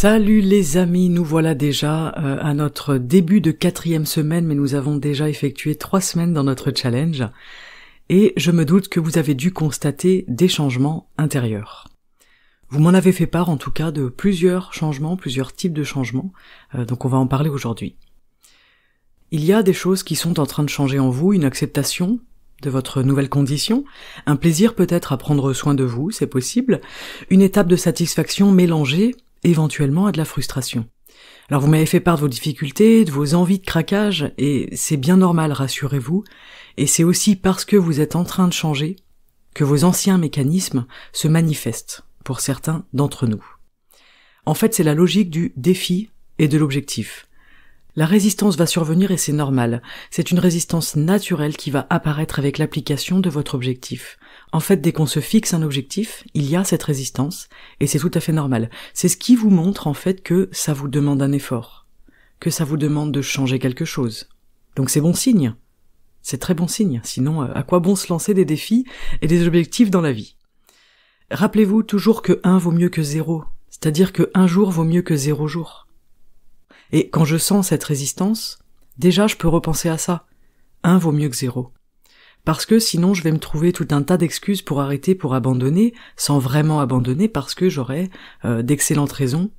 Salut les amis, nous voilà déjà euh, à notre début de quatrième semaine, mais nous avons déjà effectué trois semaines dans notre challenge, et je me doute que vous avez dû constater des changements intérieurs. Vous m'en avez fait part en tout cas de plusieurs changements, plusieurs types de changements, euh, donc on va en parler aujourd'hui. Il y a des choses qui sont en train de changer en vous, une acceptation de votre nouvelle condition, un plaisir peut-être à prendre soin de vous, c'est possible, une étape de satisfaction mélangée éventuellement à de la frustration. Alors vous m'avez fait part de vos difficultés, de vos envies de craquage, et c'est bien normal, rassurez-vous, et c'est aussi parce que vous êtes en train de changer que vos anciens mécanismes se manifestent, pour certains d'entre nous. En fait, c'est la logique du défi et de l'objectif. La résistance va survenir et c'est normal. C'est une résistance naturelle qui va apparaître avec l'application de votre objectif. En fait, dès qu'on se fixe un objectif, il y a cette résistance et c'est tout à fait normal. C'est ce qui vous montre en fait que ça vous demande un effort, que ça vous demande de changer quelque chose. Donc c'est bon signe. C'est très bon signe. Sinon, euh, à quoi bon se lancer des défis et des objectifs dans la vie Rappelez-vous toujours que 1 vaut mieux que 0, c'est-à-dire que 1 jour vaut mieux que 0 jours. Et quand je sens cette résistance, déjà je peux repenser à ça. Un vaut mieux que zéro. Parce que sinon je vais me trouver tout un tas d'excuses pour arrêter, pour abandonner, sans vraiment abandonner parce que j'aurais euh, d'excellentes raisons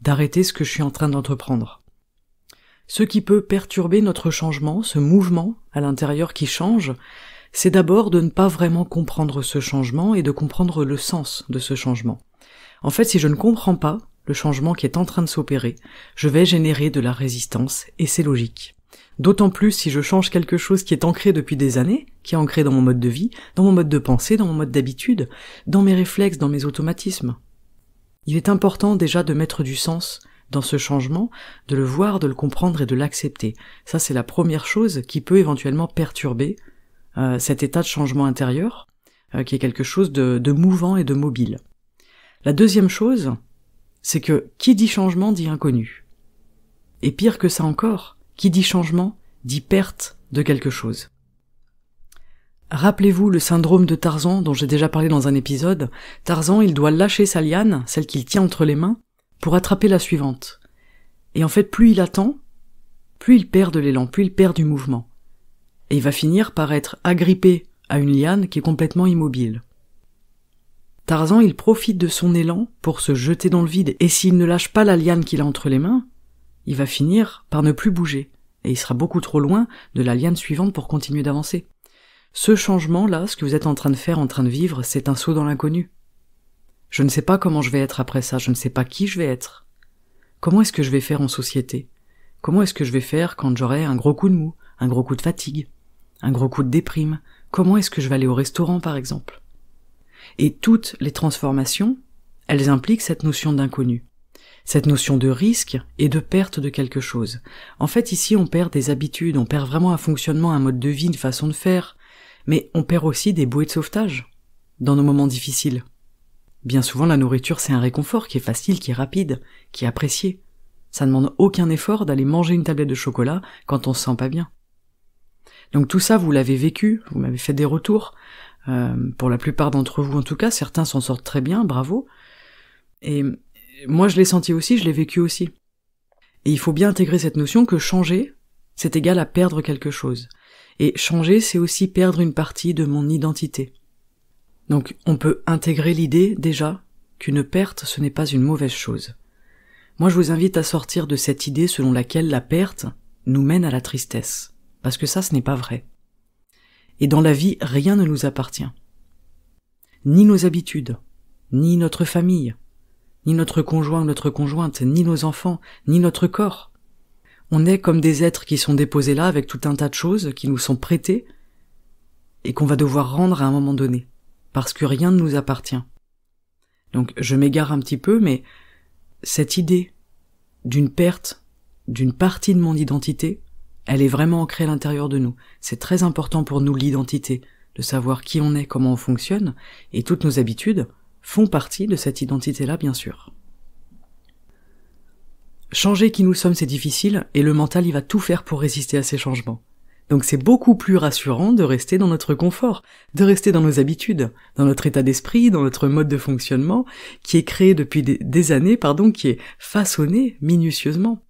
d'arrêter ce que je suis en train d'entreprendre. Ce qui peut perturber notre changement, ce mouvement à l'intérieur qui change, c'est d'abord de ne pas vraiment comprendre ce changement et de comprendre le sens de ce changement. En fait, si je ne comprends pas le changement qui est en train de s'opérer, je vais générer de la résistance, et c'est logique. D'autant plus si je change quelque chose qui est ancré depuis des années, qui est ancré dans mon mode de vie, dans mon mode de pensée, dans mon mode d'habitude, dans mes réflexes, dans mes automatismes. Il est important déjà de mettre du sens dans ce changement, de le voir, de le comprendre et de l'accepter. Ça c'est la première chose qui peut éventuellement perturber euh, cet état de changement intérieur, euh, qui est quelque chose de mouvant et de mobile. La deuxième chose, c'est que qui dit changement dit inconnu. Et pire que ça encore, qui dit changement dit perte de quelque chose. Rappelez-vous le syndrome de Tarzan dont j'ai déjà parlé dans un épisode. Tarzan, il doit lâcher sa liane, celle qu'il tient entre les mains, pour attraper la suivante. Et en fait, plus il attend, plus il perd de l'élan, plus il perd du mouvement. Et il va finir par être agrippé à une liane qui est complètement immobile. Tarzan, il profite de son élan pour se jeter dans le vide, et s'il ne lâche pas la liane qu'il a entre les mains, il va finir par ne plus bouger, et il sera beaucoup trop loin de la liane suivante pour continuer d'avancer. Ce changement-là, ce que vous êtes en train de faire, en train de vivre, c'est un saut dans l'inconnu. Je ne sais pas comment je vais être après ça, je ne sais pas qui je vais être. Comment est-ce que je vais faire en société Comment est-ce que je vais faire quand j'aurai un gros coup de mou, un gros coup de fatigue, un gros coup de déprime Comment est-ce que je vais aller au restaurant par exemple et toutes les transformations, elles impliquent cette notion d'inconnu, cette notion de risque et de perte de quelque chose. En fait, ici, on perd des habitudes, on perd vraiment un fonctionnement, un mode de vie, une façon de faire, mais on perd aussi des bouées de sauvetage dans nos moments difficiles. Bien souvent, la nourriture, c'est un réconfort qui est facile, qui est rapide, qui est apprécié. Ça ne demande aucun effort d'aller manger une tablette de chocolat quand on se sent pas bien. Donc tout ça, vous l'avez vécu, vous m'avez fait des retours, euh, pour la plupart d'entre vous en tout cas, certains s'en sortent très bien, bravo. Et moi je l'ai senti aussi, je l'ai vécu aussi. Et il faut bien intégrer cette notion que changer, c'est égal à perdre quelque chose. Et changer, c'est aussi perdre une partie de mon identité. Donc on peut intégrer l'idée déjà qu'une perte, ce n'est pas une mauvaise chose. Moi je vous invite à sortir de cette idée selon laquelle la perte nous mène à la tristesse, parce que ça ce n'est pas vrai et dans la vie rien ne nous appartient. Ni nos habitudes, ni notre famille, ni notre conjoint ou notre conjointe, ni nos enfants, ni notre corps. On est comme des êtres qui sont déposés là avec tout un tas de choses qui nous sont prêtées et qu'on va devoir rendre à un moment donné, parce que rien ne nous appartient. Donc je m'égare un petit peu, mais cette idée d'une perte d'une partie de mon identité, elle est vraiment ancrée à l'intérieur de nous. C'est très important pour nous l'identité, de savoir qui on est, comment on fonctionne, et toutes nos habitudes font partie de cette identité-là, bien sûr. Changer qui nous sommes, c'est difficile, et le mental, il va tout faire pour résister à ces changements. Donc c'est beaucoup plus rassurant de rester dans notre confort, de rester dans nos habitudes, dans notre état d'esprit, dans notre mode de fonctionnement, qui est créé depuis des, années, pardon, qui est façonné minutieusement.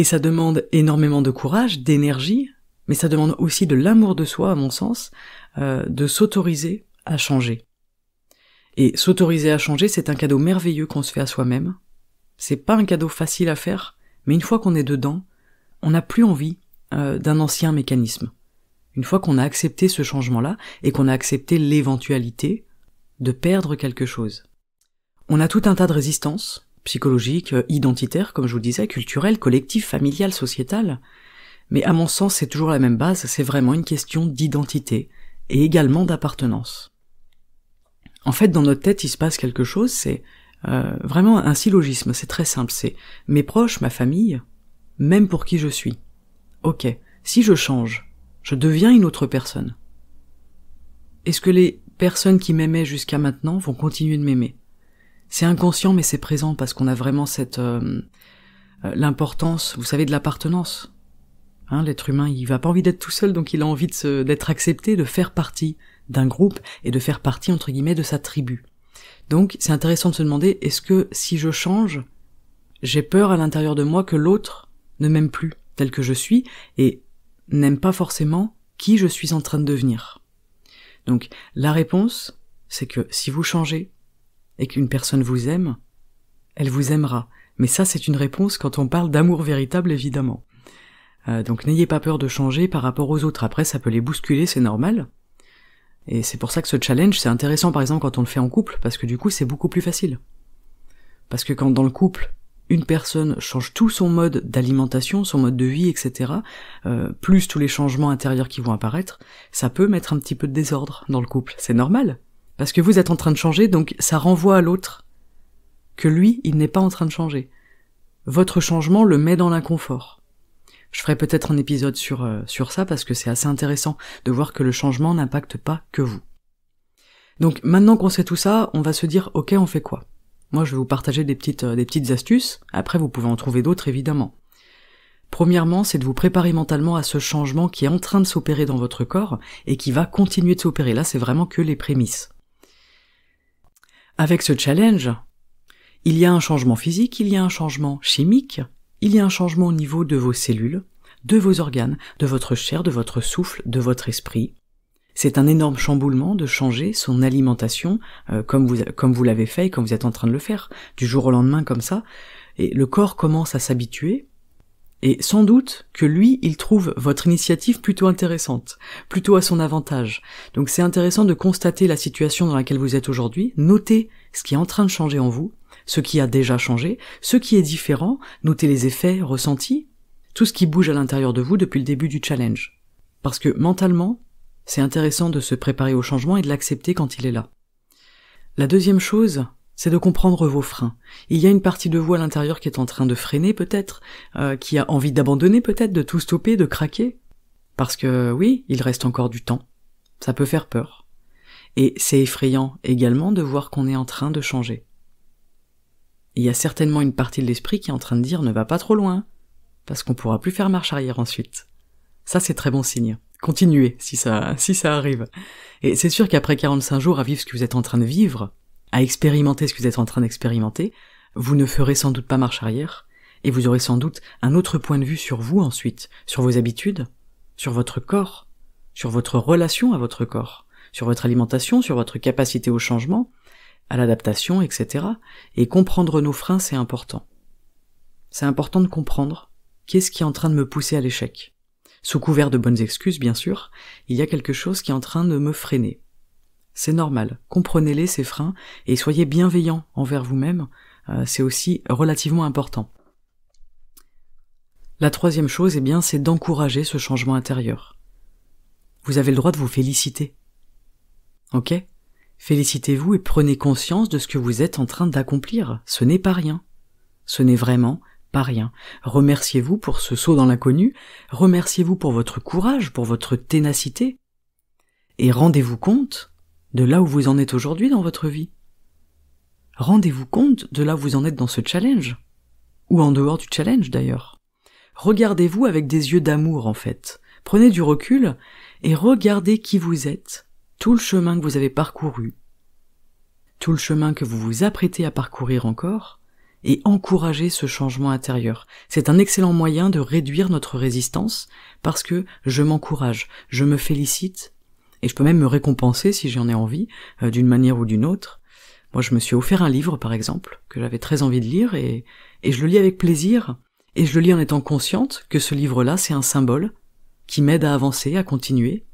Et ça demande énormément de courage, d'énergie, mais ça demande aussi de l'amour de soi, à mon sens, euh, de s'autoriser à changer. Et s'autoriser à changer, c'est un cadeau merveilleux qu'on se fait à soi-même. C'est pas un cadeau facile à faire, mais une fois qu'on est dedans, on n'a plus envie euh, d'un ancien mécanisme. Une fois qu'on a accepté ce changement-là et qu'on a accepté l'éventualité de perdre quelque chose. On a tout un tas de résistances psychologique, euh, identitaire, comme je vous disais, culturel, collectif, familial, sociétal. Mais à mon sens, c'est toujours la même base, c'est vraiment une question d'identité et également d'appartenance. En fait, dans notre tête, il se passe quelque chose, c'est euh, vraiment un syllogisme, c'est très simple, c'est mes proches, ma famille, même pour qui je suis. Ok, si je change, je deviens une autre personne. Est-ce que les personnes qui m'aimaient jusqu'à maintenant vont continuer de m'aimer c'est inconscient mais c'est présent parce qu'on a vraiment cette euh, euh, l'importance, vous savez, de l'appartenance. Hein, L'être humain, il n'a pas envie d'être tout seul, donc il a envie d'être accepté, de faire partie d'un groupe et de faire partie entre guillemets de sa tribu. Donc c'est intéressant de se demander est-ce que si je change, j'ai peur à l'intérieur de moi que l'autre ne m'aime plus tel que je suis et n'aime pas forcément qui je suis en train de devenir. Donc la réponse, c'est que si vous changez, et qu'une personne vous aime, elle vous aimera. Mais ça, c'est une réponse quand on parle d'amour véritable, évidemment. Euh, donc n'ayez pas peur de changer par rapport aux autres. Après, ça peut les bousculer, c'est normal. Et c'est pour ça que ce challenge, c'est intéressant, par exemple, quand on le fait en couple, parce que du coup, c'est beaucoup plus facile. Parce que quand dans le couple, une personne change tout son mode d'alimentation, son mode de vie, etc., euh, plus tous les changements intérieurs qui vont apparaître, ça peut mettre un petit peu de désordre dans le couple. C'est normal. Parce que vous êtes en train de changer, donc ça renvoie à l'autre que lui, il n'est pas en train de changer. Votre changement le met dans l'inconfort. Je ferai peut-être un épisode sur, euh, sur ça parce que c'est assez intéressant de voir que le changement n'impacte pas que vous. Donc maintenant qu'on sait tout ça, on va se dire ok on fait quoi Moi je vais vous partager des petites, euh, des petites astuces, après vous pouvez en trouver d'autres évidemment. Premièrement, c'est de vous préparer mentalement à ce changement qui est en train de s'opérer dans votre corps et qui va continuer de s'opérer. Là, c'est vraiment que les prémices. Avec ce challenge, il y a un changement physique, il y a un changement chimique, il y a un changement au niveau de vos cellules, de vos organes, de votre chair, de votre souffle, de votre esprit. C'est un énorme chamboulement de changer son alimentation euh, comme vous comme vous l'avez fait et comme vous êtes en train de le faire du jour au lendemain comme ça. Et le corps commence à s'habituer et sans doute que lui, il trouve votre initiative plutôt intéressante, plutôt à son avantage. Donc c'est intéressant de constater la situation dans laquelle vous êtes aujourd'hui, noter ce qui est en train de changer en vous, ce qui a déjà changé, ce qui est différent, noter les effets ressentis, tout ce qui bouge à l'intérieur de vous depuis le début du challenge. Parce que mentalement, c'est intéressant de se préparer au changement et de l'accepter quand il est là. La deuxième chose, c'est de comprendre vos freins. Il y a une partie de vous à l'intérieur qui est en train de freiner peut-être, euh, qui a envie d'abandonner peut-être, de tout stopper, de craquer. Parce que oui, il reste encore du temps. Ça peut faire peur. Et c'est effrayant également de voir qu'on est en train de changer. Il y a certainement une partie de l'esprit qui est en train de dire ne va pas trop loin, parce qu'on pourra plus faire marche arrière ensuite. Ça c'est très bon signe. Continuez si ça si ça arrive. Et c'est sûr qu'après 45 jours à vivre ce que vous êtes en train de vivre, à expérimenter ce que vous êtes en train d'expérimenter, vous ne ferez sans doute pas marche arrière, et vous aurez sans doute un autre point de vue sur vous ensuite, sur vos habitudes, sur votre corps, sur votre relation à votre corps, sur votre alimentation, sur votre capacité au changement, à l'adaptation, etc. Et comprendre nos freins, c'est important. C'est important de comprendre qu'est-ce qui est en train de me pousser à l'échec. Sous couvert de bonnes excuses, bien sûr, il y a quelque chose qui est en train de me freiner. C'est normal. Comprenez-les, ces freins, et soyez bienveillants envers vous-même. Euh, c'est aussi relativement important. La troisième chose, eh bien, c'est d'encourager ce changement intérieur. Vous avez le droit de vous féliciter. Ok? Félicitez-vous et prenez conscience de ce que vous êtes en train d'accomplir. Ce n'est pas rien. Ce n'est vraiment pas rien. Remerciez-vous pour ce saut dans l'inconnu, remerciez-vous pour votre courage, pour votre ténacité, et rendez-vous compte de là où vous en êtes aujourd'hui dans votre vie. Rendez-vous compte de là où vous en êtes dans ce challenge, ou en dehors du challenge d'ailleurs. Regardez-vous avec des yeux d'amour en fait. Prenez du recul et regardez qui vous êtes, tout le chemin que vous avez parcouru, tout le chemin que vous vous apprêtez à parcourir encore, et encouragez ce changement intérieur. C'est un excellent moyen de réduire notre résistance parce que je m'encourage, je me félicite et je peux même me récompenser si j'en ai envie, euh, d'une manière ou d'une autre. Moi, je me suis offert un livre, par exemple, que j'avais très envie de lire, et, et je le lis avec plaisir, et je le lis en étant consciente que ce livre-là, c'est un symbole qui m'aide à avancer, à continuer.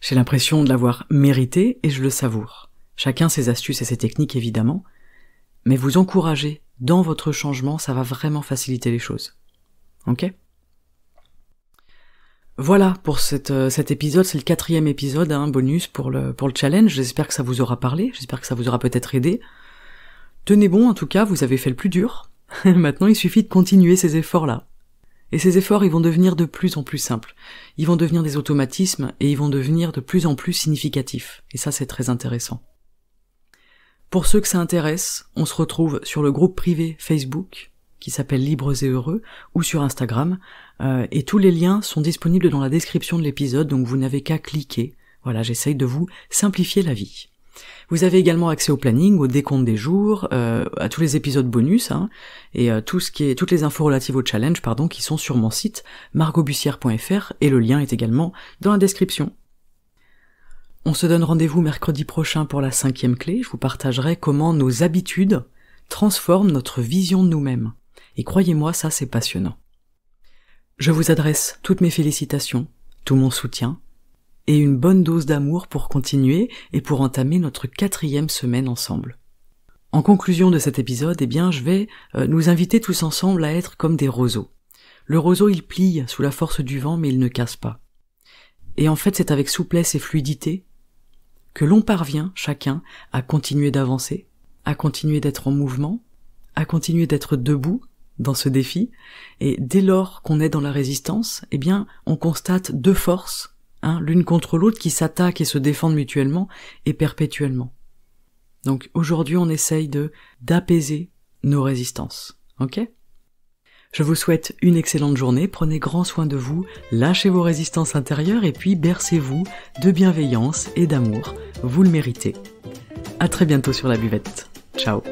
J'ai l'impression de l'avoir mérité, et je le savoure. Chacun ses astuces et ses techniques, évidemment, mais vous encourager dans votre changement, ça va vraiment faciliter les choses. Ok voilà pour euh, cet épisode, c'est le quatrième épisode, hein, bonus pour le, pour le challenge, j'espère que ça vous aura parlé, j'espère que ça vous aura peut-être aidé. Tenez bon en tout cas, vous avez fait le plus dur, maintenant il suffit de continuer ces efforts-là. Et ces efforts, ils vont devenir de plus en plus simples, ils vont devenir des automatismes et ils vont devenir de plus en plus significatifs, et ça c'est très intéressant. Pour ceux que ça intéresse, on se retrouve sur le groupe privé Facebook, qui s'appelle Libres et Heureux, ou sur Instagram, euh, et tous les liens sont disponibles dans la description de l'épisode, donc vous n'avez qu'à cliquer. Voilà, j'essaye de vous simplifier la vie. Vous avez également accès au planning, au décompte des jours, euh, à tous les épisodes bonus hein, et euh, tout ce qui est, toutes les infos relatives au challenge pardon, qui sont sur mon site margobussière.fr, et le lien est également dans la description. On se donne rendez-vous mercredi prochain pour la cinquième clé. Je vous partagerai comment nos habitudes transforment notre vision de nous-mêmes et croyez-moi, ça c'est passionnant. Je vous adresse toutes mes félicitations, tout mon soutien, et une bonne dose d'amour pour continuer et pour entamer notre quatrième semaine ensemble. En conclusion de cet épisode, eh bien, je vais euh, nous inviter tous ensemble à être comme des roseaux. Le roseau, il plie sous la force du vent, mais il ne casse pas. Et en fait, c'est avec souplesse et fluidité que l'on parvient, chacun, à continuer d'avancer, à continuer d'être en mouvement, à continuer d'être debout, dans ce défi, et dès lors qu'on est dans la résistance, eh bien, on constate deux forces, hein, l'une contre l'autre, qui s'attaquent et se défendent mutuellement et perpétuellement. Donc aujourd'hui, on essaye de d'apaiser nos résistances. Ok Je vous souhaite une excellente journée. Prenez grand soin de vous, lâchez vos résistances intérieures et puis bercez-vous de bienveillance et d'amour. Vous le méritez. À très bientôt sur la buvette. Ciao.